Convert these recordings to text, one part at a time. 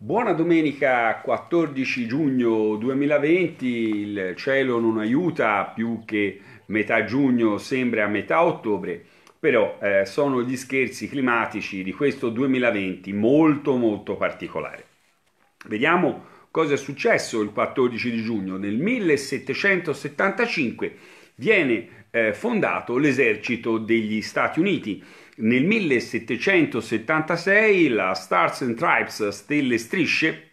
Buona domenica 14 giugno 2020, il cielo non aiuta più che metà giugno sembra metà ottobre, però eh, sono gli scherzi climatici di questo 2020 molto molto particolare. Vediamo cosa è successo il 14 di giugno. Nel 1775 viene eh, fondato l'esercito degli Stati Uniti nel 1776 la Stars and Stripes, Stelle Strisce,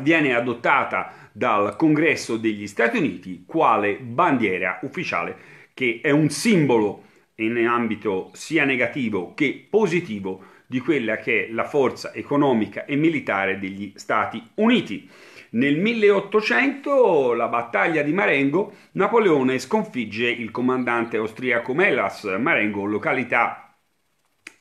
viene adottata dal Congresso degli Stati Uniti quale bandiera ufficiale che è un simbolo in ambito sia negativo che positivo di quella che è la forza economica e militare degli Stati Uniti. Nel 1800, la battaglia di Marengo, Napoleone sconfigge il comandante austriaco Melas, Marengo, località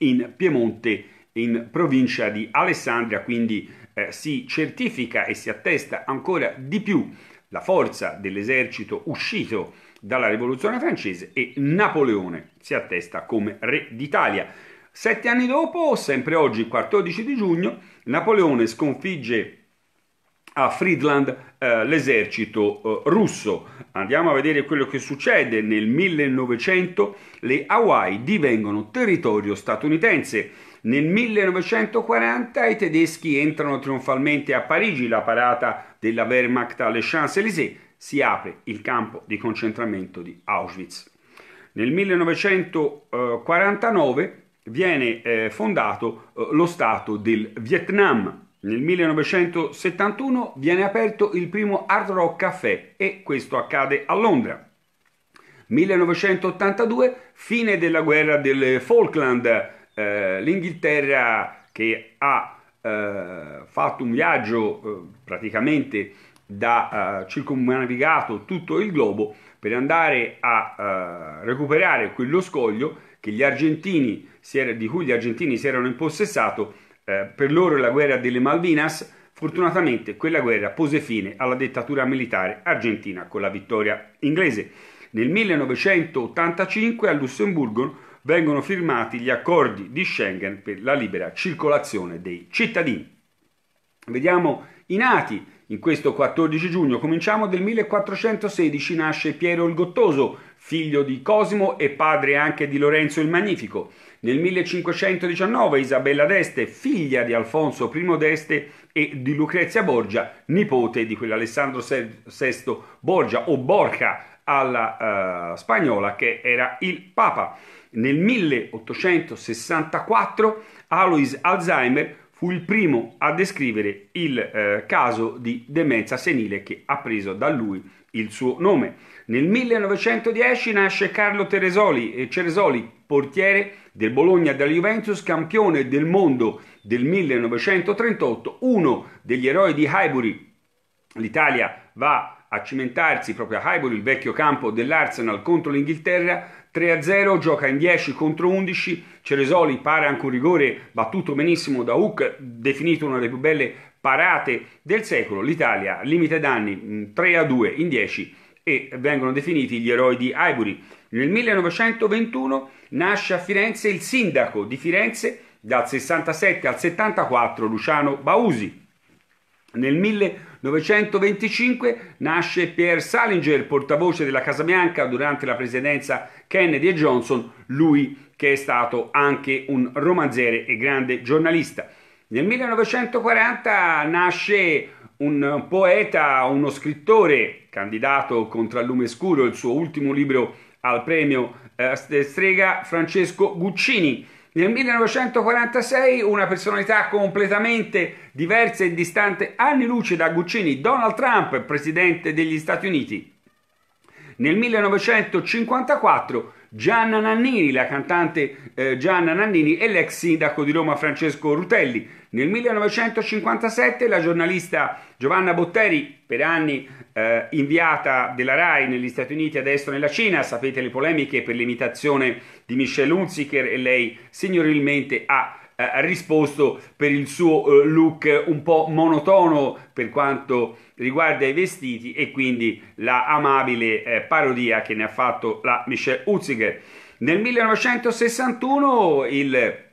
in Piemonte, in provincia di Alessandria, quindi eh, si certifica e si attesta ancora di più la forza dell'esercito uscito dalla rivoluzione francese e Napoleone si attesta come re d'Italia. Sette anni dopo, sempre oggi, 14 di giugno, Napoleone sconfigge a Friedland eh, l'esercito eh, russo. Andiamo a vedere quello che succede. Nel 1900 le Hawaii divengono territorio statunitense. Nel 1940 i tedeschi entrano trionfalmente a Parigi, la parata della Wehrmacht alle Champs-Élysées, si apre il campo di concentramento di Auschwitz. Nel 1949 viene eh, fondato eh, lo Stato del Vietnam nel 1971 viene aperto il primo Hard Rock Café e questo accade a Londra. 1982, fine della guerra delle Falkland, eh, l'Inghilterra che ha eh, fatto un viaggio eh, praticamente da eh, circumnavigato tutto il globo per andare a eh, recuperare quello scoglio era, di cui gli argentini si erano impossessato eh, per loro la guerra delle Malvinas, fortunatamente quella guerra pose fine alla dittatura militare argentina con la vittoria inglese. Nel 1985 a Lussemburgo vengono firmati gli accordi di Schengen per la libera circolazione dei cittadini. Vediamo i nati. In questo 14 giugno, cominciamo del 1416, nasce Piero il Gottoso, figlio di Cosimo e padre anche di Lorenzo il Magnifico. Nel 1519 Isabella d'Este, figlia di Alfonso I d'Este e di Lucrezia Borgia, nipote di quell'Alessandro VI Borgia o Borca alla uh, spagnola che era il Papa. Nel 1864 Alois Alzheimer fu il primo a descrivere il eh, caso di demenza senile che ha preso da lui il suo nome. Nel 1910 nasce Carlo Teresoli, eh, Ceresoli, portiere del Bologna della Juventus, campione del mondo del 1938, uno degli eroi di Highbury. L'Italia va a cimentarsi proprio a Highbury, il vecchio campo dell'Arsenal contro l'Inghilterra, 3-0, gioca in 10 contro 11, Ceresoli para anche un rigore battuto benissimo da Hook, definito una delle più belle parate del secolo, l'Italia limite danni 3-2 mm, in 10 e vengono definiti gli eroi di Aiburi. Nel 1921 nasce a Firenze il sindaco di Firenze dal 67 al 74 Luciano Bausi. Nel 1925 nasce Pierre Salinger, portavoce della Casa Bianca durante la presidenza Kennedy e Johnson, lui che è stato anche un romanziere e grande giornalista. Nel 1940 nasce un poeta, uno scrittore, candidato contro il lume scuro, il suo ultimo libro al premio eh, Strega, Francesco Guccini. Nel 1946 una personalità completamente diversa e distante anni luce da Guccini, Donald Trump, presidente degli Stati Uniti. Nel 1954 Gianna Nannini, la cantante eh, Gianna Nannini e l'ex sindaco di Roma Francesco Rutelli. Nel 1957 la giornalista Giovanna Botteri, per anni eh, inviata della RAI negli Stati Uniti, e adesso nella Cina, sapete le polemiche per l'imitazione di Michelle Hunziker e lei signorilmente ha eh, risposto per il suo eh, look un po' monotono per quanto riguarda i vestiti e quindi la amabile eh, parodia che ne ha fatto la Michelle Utziger. Nel 1961 il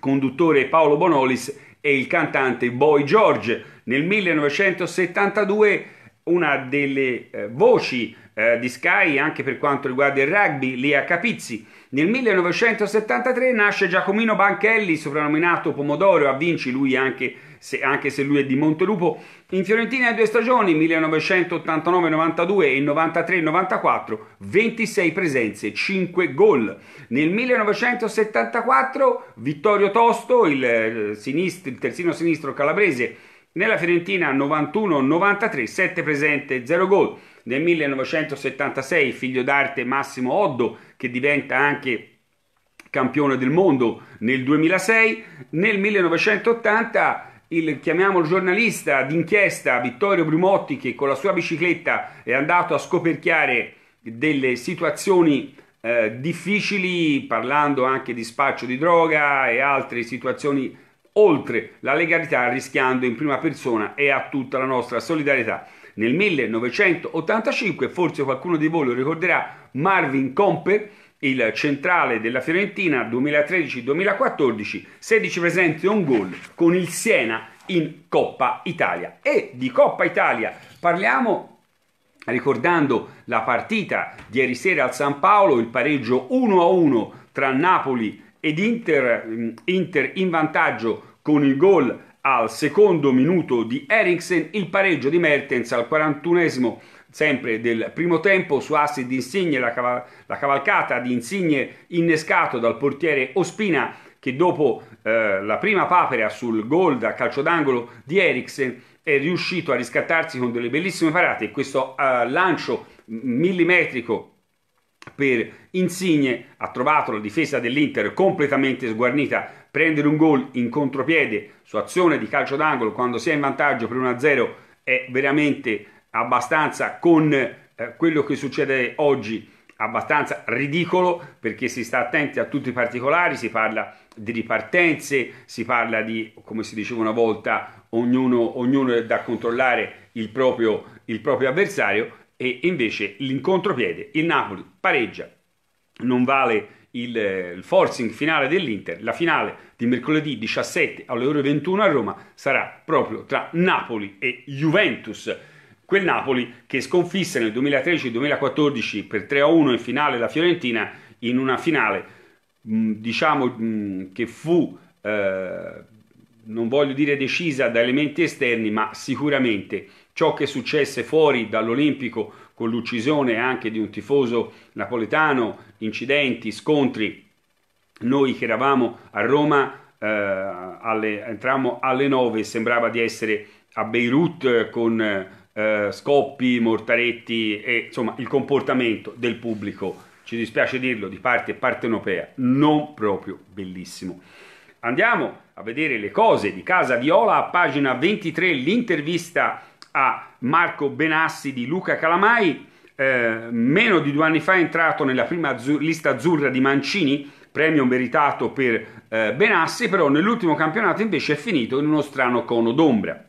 conduttore Paolo Bonolis e il cantante Boy George. Nel 1972 una delle eh, voci eh, di Sky anche per quanto riguarda il rugby, Lia Capizzi. Nel 1973 nasce Giacomino Banchelli, soprannominato Pomodoro a Vinci, lui anche se, anche se lui è di Montelupo, in Fiorentina a due stagioni, 1989-92 e 93-94, 26 presenze, 5 gol. Nel 1974 Vittorio Tosto, il, eh, sinistro, il terzino sinistro calabrese, nella Fiorentina 91-93, 7 presenze, 0 gol. Nel 1976 figlio d'arte Massimo Oddo, che diventa anche campione del mondo nel 2006. Nel 1980 il chiamiamolo giornalista d'inchiesta Vittorio Brumotti che con la sua bicicletta è andato a scoperchiare delle situazioni eh, difficili parlando anche di spaccio di droga e altre situazioni difficili oltre la legalità rischiando in prima persona e a tutta la nostra solidarietà. Nel 1985, forse qualcuno di voi lo ricorderà, Marvin Comper, il centrale della Fiorentina 2013-2014, 16 presenze e un gol con il Siena in Coppa Italia. E di Coppa Italia parliamo ricordando la partita di ieri sera al San Paolo, il pareggio 1-1 tra Napoli ed Inter, mm, Inter in vantaggio con il gol al secondo minuto di Eriksen, il pareggio di Mertens al 41 esimo sempre del primo tempo su assi di Insigne, la, caval- la, cavalcata di Insigne innescato dal portiere Ospina che dopo eh, la prima papera sul gol da calcio d'angolo di Eriksen è riuscito a riscattarsi con delle bellissime parate e questo eh, lancio millimetrico per Insigne ha trovato la difesa dell'Inter completamente sguarnita, prendere un gol in contropiede su azione di calcio d'angolo quando si è in vantaggio per 1-0 è veramente abbastanza con eh, quello che succede oggi abbastanza ridicolo perché si sta attenti a tutti i particolari, si parla di ripartenze, si parla di, come si diceva una volta, ognuno, ognuno è da controllare il proprio, il proprio avversario e invece l'incontropiede, il Napoli pareggia, non vale il, eh, il forcing finale dell'Inter, la finale di mercoledì 17 alle ore 21 a Roma sarà proprio tra Napoli e Juventus quel Napoli che sconfisse nel 2013-2014 per 3-1 in finale la Fiorentina in una finale diciamo che fu eh, non voglio dire decisa da elementi esterni ma sicuramente ciò che successe fuori dall'Olimpico con l'uccisione anche di un tifoso napoletano, incidenti, scontri, noi che eravamo a Roma eh, alle, entrammo alle 9 sembrava di essere a Beirut eh, con eh, scoppi, mortaretti e insomma il comportamento del pubblico, ci dispiace dirlo, di parte partenopea, non proprio bellissimo. Andiamo a vedere le cose di Casa Viola a pagina 23, l'intervista a Marco Benassi di Luca Calamai, eh, meno di due anni fa è entrato nella prima azzur- lista azzurra di Mancini, premio meritato per eh, Benassi, però nell'ultimo campionato invece è finito in uno strano cono d'ombra.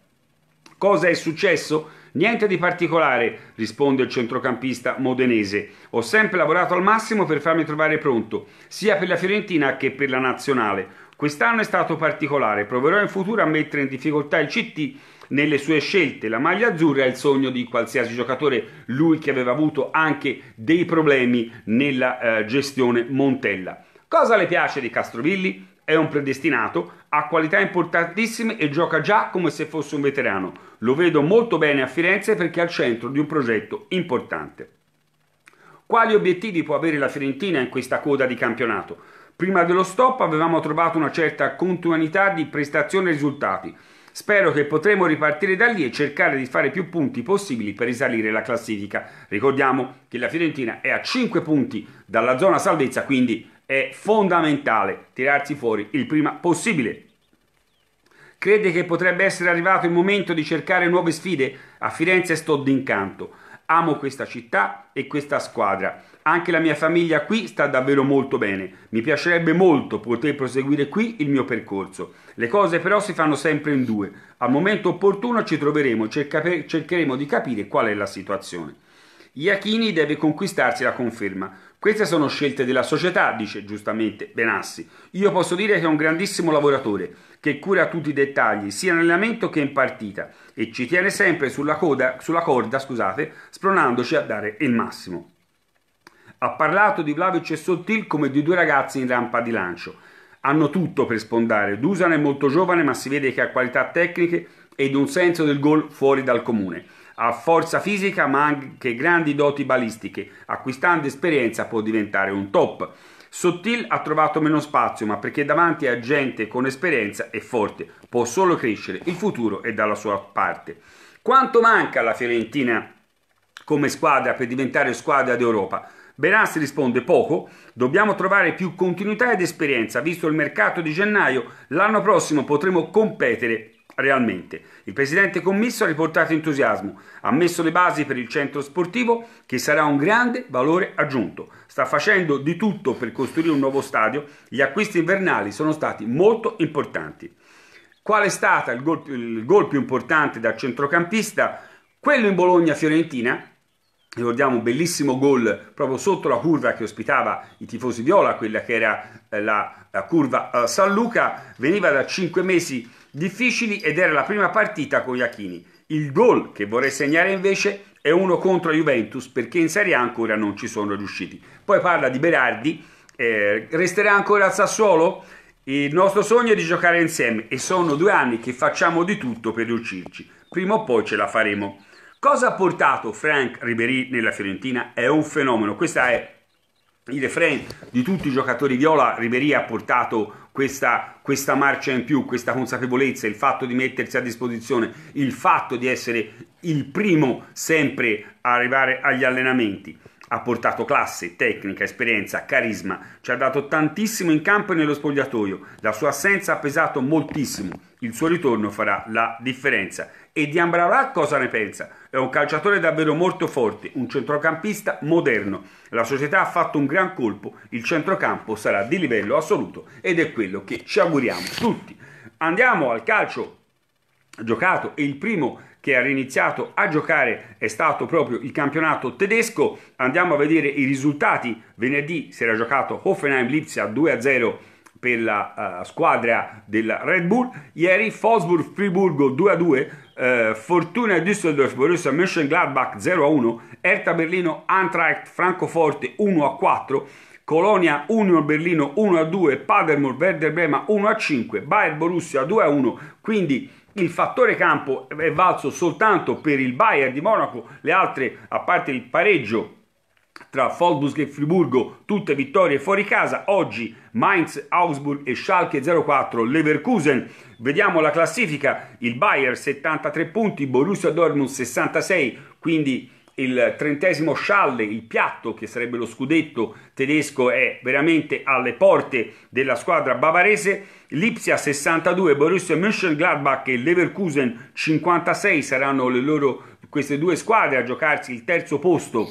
Cosa è successo? Niente di particolare, risponde il centrocampista modenese. Ho sempre lavorato al massimo per farmi trovare pronto, sia per la Fiorentina che per la nazionale. Quest'anno è stato particolare, proverò in futuro a mettere in difficoltà il CT nelle sue scelte. La maglia azzurra è il sogno di qualsiasi giocatore, lui che aveva avuto anche dei problemi nella eh, gestione Montella. Cosa le piace di Castrovilli? È un predestinato, ha qualità importantissime e gioca già come se fosse un veterano. Lo vedo molto bene a Firenze perché è al centro di un progetto importante. Quali obiettivi può avere la Fiorentina in questa coda di campionato? Prima dello stop avevamo trovato una certa continuità di prestazione e risultati. Spero che potremo ripartire da lì e cercare di fare più punti possibili per risalire la classifica. Ricordiamo che la Fiorentina è a 5 punti dalla zona salvezza, quindi è fondamentale tirarsi fuori il prima possibile. Crede che potrebbe essere arrivato il momento di cercare nuove sfide? A Firenze sto d'incanto. Amo questa città e questa squadra. Anche la mia famiglia qui sta davvero molto bene. Mi piacerebbe molto poter proseguire qui il mio percorso. Le cose però si fanno sempre in due. Al momento opportuno ci troveremo, cercheremo di capire qual è la situazione. Iachini deve conquistarsi la conferma. Queste sono scelte della società, dice giustamente Benassi. Io posso dire che è un grandissimo lavoratore, che cura tutti i dettagli, sia in allenamento che in partita, e ci tiene sempre sulla, coda, sulla corda, scusate, spronandoci a dare il massimo. Ha parlato di Vlaovic e Sottil come di due ragazzi in rampa di lancio. Hanno tutto per sfondare. Dusan è molto giovane, ma si vede che ha qualità tecniche ed un senso del gol fuori dal comune. Ha forza fisica ma anche grandi doti balistiche, acquistando esperienza può diventare un top. Sottil ha trovato meno spazio, ma perché davanti a gente con esperienza è forte, può solo crescere, il futuro è dalla sua parte. Quanto manca alla Fiorentina come squadra per diventare squadra d'Europa? Benassi risponde poco, dobbiamo trovare più continuità ed esperienza, visto il mercato di gennaio, l'anno prossimo potremo competere realmente. Il presidente commisso ha riportato entusiasmo, ha messo le basi per il centro sportivo che sarà un grande valore aggiunto. Sta facendo di tutto per costruire un nuovo stadio, gli acquisti invernali sono stati molto importanti. Qual è stato il gol, il gol più importante da centrocampista? Quello in Bologna-Fiorentina, ricordiamo un bellissimo gol proprio sotto la curva che ospitava i tifosi viola, quella che era eh, la curva eh, San Luca, veniva da 5 mesi difficili ed era la prima partita con Iachini. Il gol che vorrei segnare invece è uno contro Juventus perché in Serie A ancora non ci sono riusciti. Poi parla di Berardi, eh, resterà ancora al Sassuolo? Il nostro sogno è di giocare insieme e sono due anni che facciamo di tutto per riuscirci. Prima o poi ce la faremo. Cosa ha portato Frank Ribery nella Fiorentina? È un fenomeno. Questo è il refrain di tutti i giocatori viola. Ribery ha portato questa, questa marcia in più, questa consapevolezza, il fatto di mettersi a disposizione, il fatto di essere il primo sempre a arrivare agli allenamenti ha portato classe, tecnica, esperienza, carisma, ci ha dato tantissimo in campo e nello spogliatoio, la sua assenza ha pesato moltissimo, il suo ritorno farà la differenza. E di Ambrarà cosa ne pensa? È un calciatore davvero molto forte, un centrocampista moderno. La società ha fatto un gran colpo, il centrocampo sarà di livello assoluto ed è quello che ci auguriamo tutti. Andiamo al calcio giocato e il primo che ha riniziato a giocare è stato proprio il campionato tedesco. Andiamo a vedere i risultati. Venerdì si era giocato Hoffenheim-Lipsia 2-0 per la uh, squadra della Red Bull. Ieri fosburg friburgo 2-2, eh, Fortuna Düsseldorf Borussia Mönchengladbach 0-1, Erta Berlino Antracht Francoforte 1-4. Colonia Union Berlino 1 2, Padermore Werder Brema 1 5, Bayer Borussia 2 1, quindi il fattore campo è valso soltanto per il Bayern di Monaco, le altre, a parte il pareggio tra Folbus e Friburgo, tutte vittorie fuori casa, oggi Mainz, Augsburg e Schalke 04, Leverkusen, vediamo la classifica, il Bayern 73 punti, Borussia Dortmund 66, quindi il trentesimo scialle, il piatto che sarebbe lo scudetto tedesco è veramente alle porte della squadra bavarese, Lipsia 62, Borussia Mönchengladbach e Leverkusen 56 saranno le loro, queste due squadre a giocarsi il terzo posto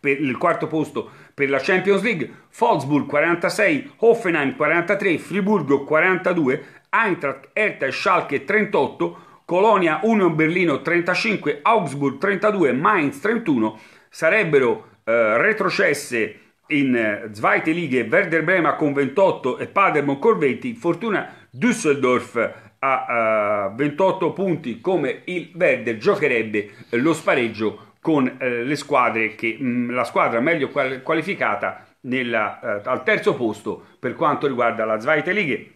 per il quarto posto per la Champions League, Wolfsburg 46, Hoffenheim 43, Friburgo 42, Eintracht, Hertha e Schalke 38, Colonia, 1 Berlino 35, Augsburg 32, Mainz 31 sarebbero eh, retrocesse in eh, Zweite Lighe Werder Brema con 28 e Paderborn con 20, Fortuna Düsseldorf a uh, 28 punti come il Werder giocherebbe lo spareggio con uh, le squadre che mh, mm, la squadra meglio qual- qualificata nella, uh, al terzo posto per quanto riguarda la Zweite Lighe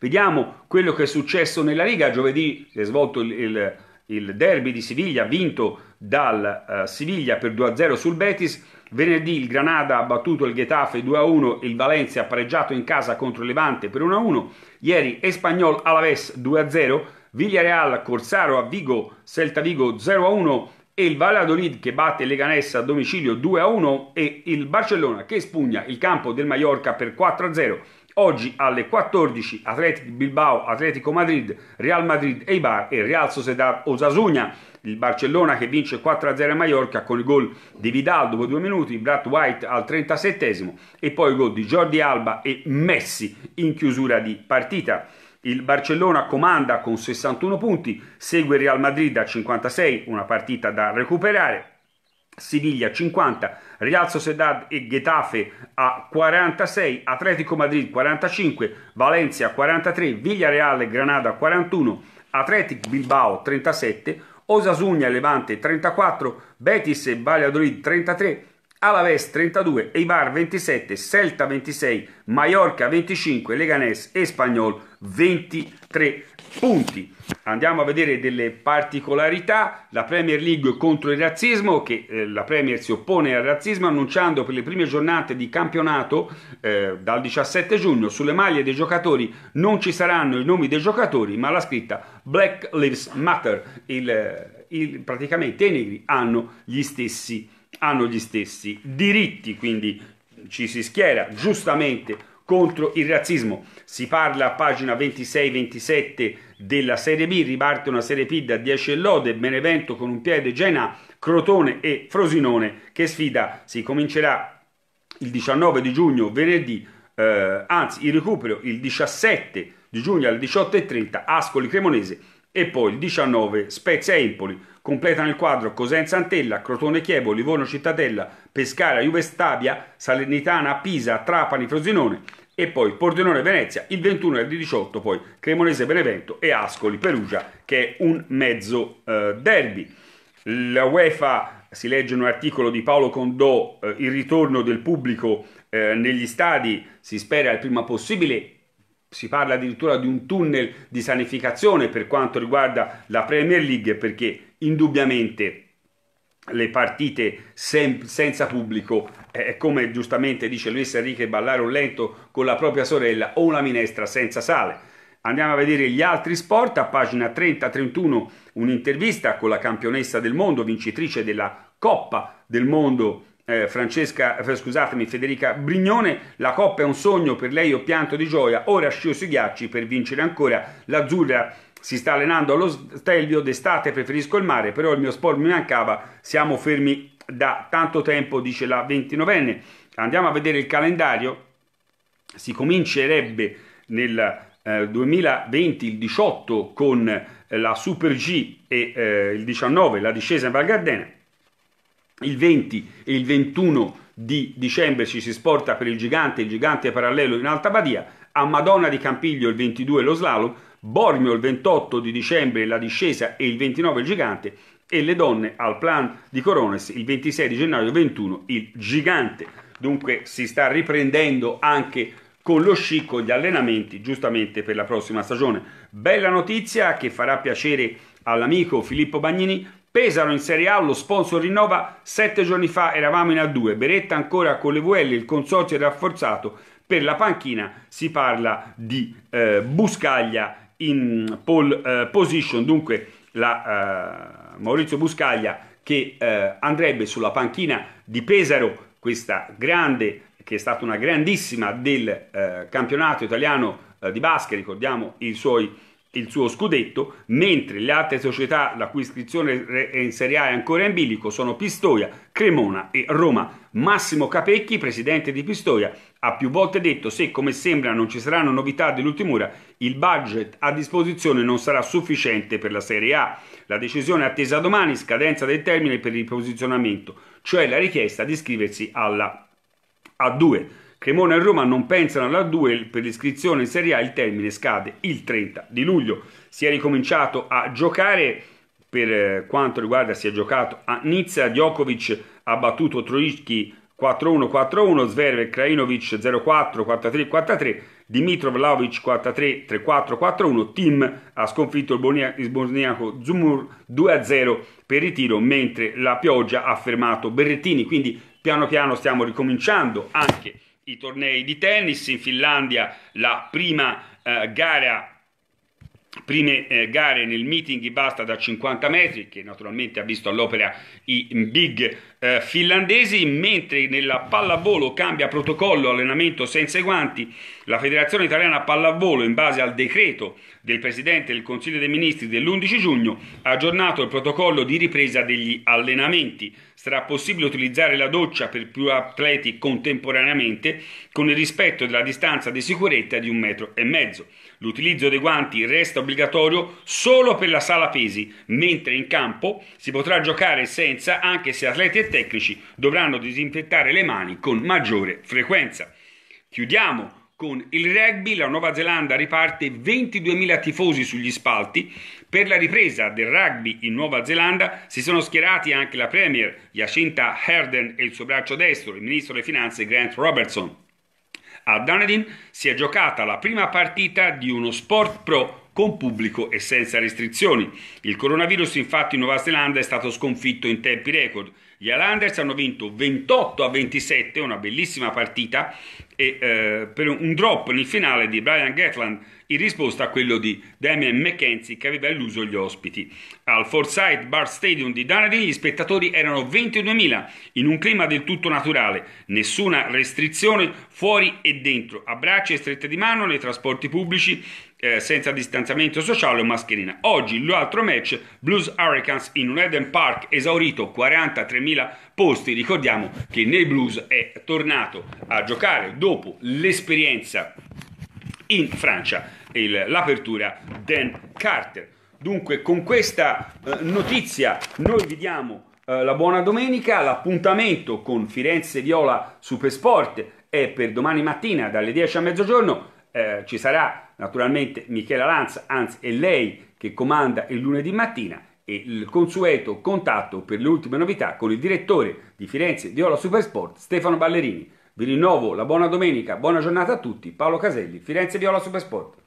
Vediamo quello che è successo nella Liga. Giovedì si è svolto il, il, il derby di Siviglia, vinto dal uh, Siviglia per 2-0 sul Betis. Venerdì il Granada ha battuto il Getafe 2-1 il Valencia ha pareggiato in casa contro il Levante per 1-1. Ieri Espagnol Alaves 2-0, Villarreal Corsaro a Vigo, Celta Vigo 0-1 e il Valladolid che batte Leganessa a domicilio 2-1 e il Barcellona che spugna il campo del Mallorca per 4-0. Oggi alle 14 Atletico Bilbao, Atletico Madrid, Real Madrid e Ibar e Real Sociedad Osasuna. Il Barcellona che vince 4-0 a Mallorca con il gol di Vidal dopo due minuti, Brad White al 37 e poi il gol di Jordi Alba e Messi in chiusura di partita. Il Barcellona comanda con 61 punti, segue il Real Madrid a 56, una partita da recuperare, Siviglia 50, Real Sociedad e Getafe a 46, Atletico Madrid 45, Valencia 43, Villareal e Granada 41, Atletic Bilbao 37, Osasugna Levante 34, Betis e Valladolid 33, Alaves 32, Eibar 27, Celta 26, Mallorca 25, Leganés e Spagnol 23 punti. Andiamo a vedere delle particolarità, la Premier League contro il razzismo, che eh, la Premier si oppone al razzismo annunciando per le prime giornate di campionato eh, dal 17 giugno sulle maglie dei giocatori non ci saranno i nomi dei giocatori ma la scritta Black Lives Matter, il, eh, il, praticamente i negri hanno gli stessi hanno gli stessi diritti, quindi ci si schiera giustamente contro il razzismo. Si parla a pagina 26-27 della Serie B, riparte una Serie P da 10 e lode, Benevento con un piede, Gena, Crotone e Frosinone che sfida si comincerà il 19 di giugno, venerdì, eh, anzi il recupero il 17 di giugno alle 18.30, Ascoli Cremonese e poi il 19 Spezia Empoli, Completano il quadro Cosenza Antella, Crotone Chievo, Livorno Cittadella, Pescara, Juve Stabia, Salernitana, Pisa, Trapani, Frosinone e poi Pordenone Venezia il 21 e il 18, poi Cremonese Benevento e Ascoli Perugia che è un mezzo eh, derby. La UEFA si legge in un articolo di Paolo Condò eh, il ritorno del pubblico eh, negli stadi si spera il prima possibile si parla addirittura di un tunnel di sanificazione per quanto riguarda la Premier League perché indubbiamente le partite sem- senza pubblico è eh, eh, come giustamente dice Luis Enrique ballare un lento con la propria sorella o una minestra senza sale. Andiamo a vedere gli altri sport, a pagina 30-31 un'intervista con la campionessa del mondo, vincitrice della Coppa del Mondo eh, Francesca, eh, scusatemi, Federica Brignone, la Coppa è un sogno per lei, ho pianto di gioia, ora scio sui ghiacci per vincere ancora l'azzurra si sta allenando allo stelvio, d'estate preferisco il mare, però il mio sport mi mancava, siamo fermi da tanto tempo, dice la 29enne. Andiamo a vedere il calendario, si comincerebbe nel eh, 2020 il 18 con eh, la Super G e eh, il 19 la discesa in Val Gardena, il 20 e il 21 di dicembre ci si sporta per il gigante, il gigante parallelo in Alta Badia, a Madonna di Campiglio il 22 lo slalom, Bormio il 28 di dicembre la discesa e il 29 il gigante e le donne al plan di Corones il 26 di gennaio 21 il gigante. Dunque si sta riprendendo anche con lo sci con gli allenamenti giustamente per la prossima stagione. Bella notizia che farà piacere all'amico Filippo Bagnini. Pesaro in Serie A, lo sponsor rinnova, sette giorni fa eravamo in A2, Beretta ancora con le VL, il consorzio è rafforzato, per la panchina si parla di eh, Buscaglia in pole uh, position, dunque la, uh, Maurizio Buscaglia che uh, andrebbe sulla panchina di Pesaro, questa grande, che è stata una grandissima del campionato italiano di basket, ricordiamo i suoi il suo scudetto, mentre le altre società la cui iscrizione in Serie A è ancora in bilico sono Pistoia, Cremona e Roma. Massimo Capecchi, presidente di Pistoia, ha più volte detto se come sembra non ci saranno novità dell'ultima ora, il budget a disposizione non sarà sufficiente per la Serie A. La decisione è attesa domani, scadenza del termine per il posizionamento, cioè la richiesta di iscriversi alla A2. Cremona e Roma non pensano alla 2 per l'iscrizione in Serie A, il termine scade il 30 di luglio. Si è ricominciato a giocare per eh, quanto riguarda si è giocato a Nizza, Djokovic ha battuto Troicchi 4-1-4-1, Zverev Krajinovic 0-4-4-3-4-3, Dimitrov Vlaovic 4-3-3-4-4-1, Tim ha sconfitto il bosniaco Zumur 2-0 per ritiro, mentre la pioggia ha fermato Berrettini, quindi piano piano stiamo ricominciando anche i tornei di tennis, in Finlandia la prima eh, gara prime eh, gare nel meeting di basta da 50 metri che naturalmente ha visto all'opera i big eh, finlandesi mentre nella pallavolo cambia protocollo allenamento senza guanti la federazione italiana pallavolo in base al decreto del presidente del consiglio dei ministri dell'11 giugno ha aggiornato il protocollo di ripresa degli allenamenti sarà possibile utilizzare la doccia per più atleti contemporaneamente con il rispetto della distanza di sicurezza di un metro e mezzo L'utilizzo dei guanti resta obbligatorio solo per la sala pesi, mentre in campo si potrà giocare senza anche se atleti e tecnici dovranno disinfettare le mani con maggiore frequenza. Chiudiamo con il rugby la Nuova Zelanda riparte 22.000 tifosi sugli spalti. Per la ripresa del rugby in Nuova Zelanda si sono schierati anche la Premier Jacinta Herden e il suo braccio destro, il ministro delle finanze Grant Robertson. A Dunedin si è giocata la prima partita di uno Sport Pro con pubblico e senza restrizioni. Il coronavirus infatti in Nuova Zelanda è stato sconfitto in tempi record. Gli Islanders hanno vinto 28 a 27, una bellissima partita, e, eh, per un drop nel finale di Brian Gatland in risposta a quello di Damien McKenzie che aveva illuso gli ospiti. Al Forsyth Bar Stadium di Dunedin gli spettatori erano 22.000 in un clima del tutto naturale, nessuna restrizione fuori e dentro, abbracci e strette di mano nei trasporti pubblici eh, senza distanziamento sociale o mascherina. Oggi l'altro match, Blues Hurricanes in un Eden Park esaurito, 43.000 posti. Ricordiamo che nei Blues è tornato a giocare dopo l'esperienza in Francia, il, l'apertura Dan Carter. Dunque con questa eh, notizia noi vi diamo eh, la buona domenica, l'appuntamento con Firenze Viola Supersport è per domani mattina dalle 10 a mezzogiorno, eh, ci sarà naturalmente Michela Lanza, anzi è lei che comanda il lunedì mattina e il consueto contatto per le ultime novità con il direttore di Firenze Viola Supersport Stefano Ballerini. Vi rinnovo la buona domenica, buona giornata a tutti. Paolo Caselli, Firenze Viola Supersport.